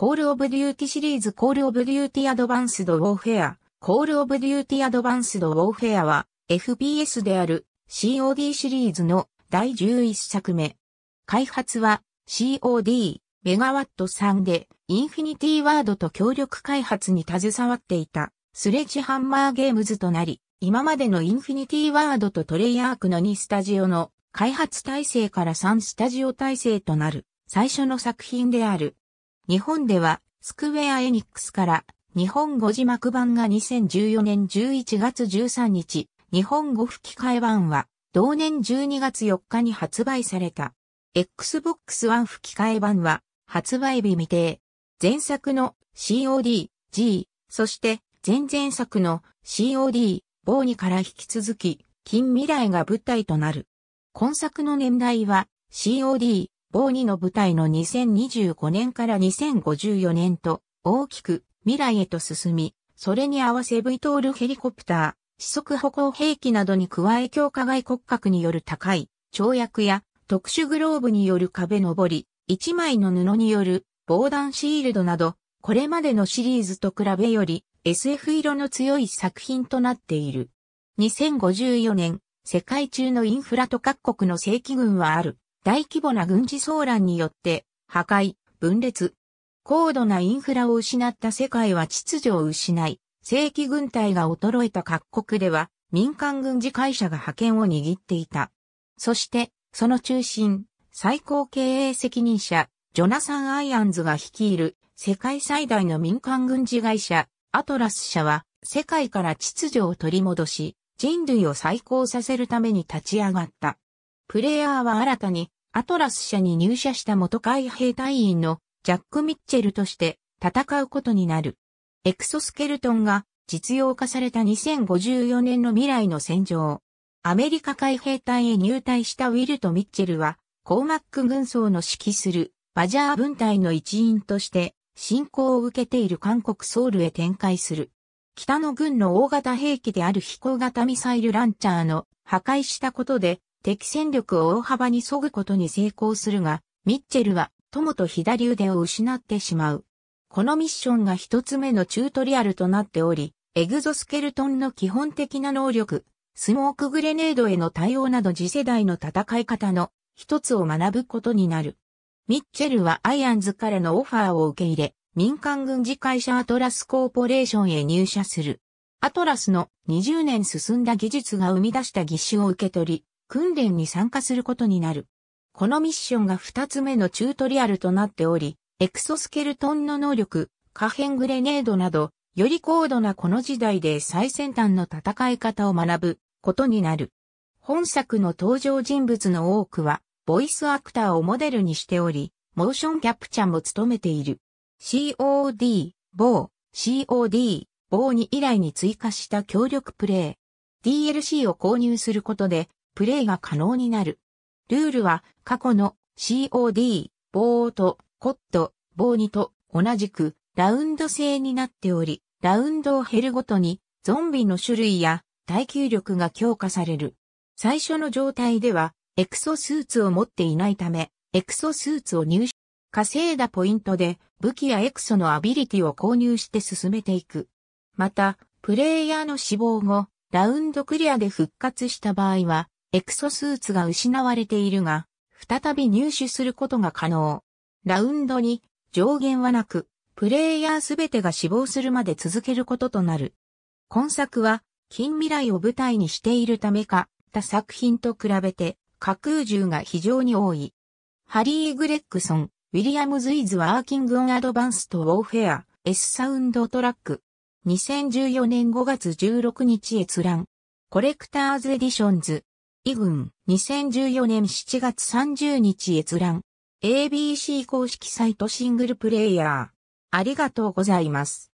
コールオブデューティシリーズコールオブデューティアドバンスドウォーフェア、コールオブデューティアドバンスドウォーフェアは FPS である COD シリーズの第11作目。開発は COD メガワット3でインフィニティワードと協力開発に携わっていたスレッジハンマーゲームズとなり、今までのインフィニティワードとトレイアークの2スタジオの開発体制から3スタジオ体制となる最初の作品である。日本では、スクウェア・エニックスから、日本語字幕版が2014年11月13日、日本語吹き替え版は、同年12月4日に発売された。Xbox One 吹き替え版は、発売日未定。前作の COD、G、そして前々作の COD、ボーニから引き続き、近未来が舞台となる。今作の年代は COD、棒2の舞台の2025年から2054年と大きく未来へと進み、それに合わせ V トールヘリコプター、四足歩行兵器などに加え強化外骨格による高い、跳躍や特殊グローブによる壁登り、一枚の布による防弾シールドなど、これまでのシリーズと比べより SF 色の強い作品となっている。2054年、世界中のインフラと各国の正規軍はある。大規模な軍事騒乱によって破壊、分裂、高度なインフラを失った世界は秩序を失い、正規軍隊が衰えた各国では民間軍事会社が派遣を握っていた。そして、その中心、最高経営責任者、ジョナサン・アイアンズが率いる世界最大の民間軍事会社、アトラス社は世界から秩序を取り戻し、人類を再興させるために立ち上がった。プレイヤーは新たに、アトラス社に入社した元海兵隊員のジャック・ミッチェルとして戦うことになる。エクソスケルトンが実用化された2054年の未来の戦場。アメリカ海兵隊へ入隊したウィルト・ミッチェルは、コーマック軍曹の指揮するバジャー分隊の一員として侵攻を受けている韓国ソウルへ展開する。北の軍の大型兵器である飛行型ミサイルランチャーの破壊したことで敵戦力を大幅に削ぐことに成功するが、ミッチェルは友と左腕を失ってしまう。このミッションが一つ目のチュートリアルとなっており、エグゾスケルトンの基本的な能力、スモークグレネードへの対応など次世代の戦い方の一つを学ぶことになる。ミッチェルはアイアンズからのオファーを受け入れ、民間軍事会社アトラスコーポレーションへ入社する。アトラスの20年進んだ技術が生み出した義手を受け取り、訓練に参加することになる。このミッションが2つ目のチュートリアルとなっており、エクソスケルトンの能力、可変グレネードなど、より高度なこの時代で最先端の戦い方を学ぶことになる。本作の登場人物の多くは、ボイスアクターをモデルにしており、モーションキャプチャーも務めている。COD、某、COD、某に以来に追加した協力プレイ。DLC を購入することで、プレイが可能になる。ルールは過去の COD、棒とコット、棒2と同じくラウンド制になっており、ラウンドを減るごとにゾンビの種類や耐久力が強化される。最初の状態ではエクソスーツを持っていないため、エクソスーツを入手。稼いだポイントで武器やエクソのアビリティを購入して進めていく。また、プレイヤーの死亡後、ラウンドクリアで復活した場合は、エクソスーツが失われているが、再び入手することが可能。ラウンドに上限はなく、プレイヤーすべてが死亡するまで続けることとなる。今作は近未来を舞台にしているためか、他作品と比べて架空銃が非常に多い。ハリー・グレッグソン、ウィリアムズ・イズ・ワーキング・オン・アドバンスト・ウォーフェア、S サウンドトラック。2014年5月16日閲覧。コレクターズ・エディションズ。イ軍、2014年7月30日閲覧。ABC 公式サイトシングルプレイヤー。ありがとうございます。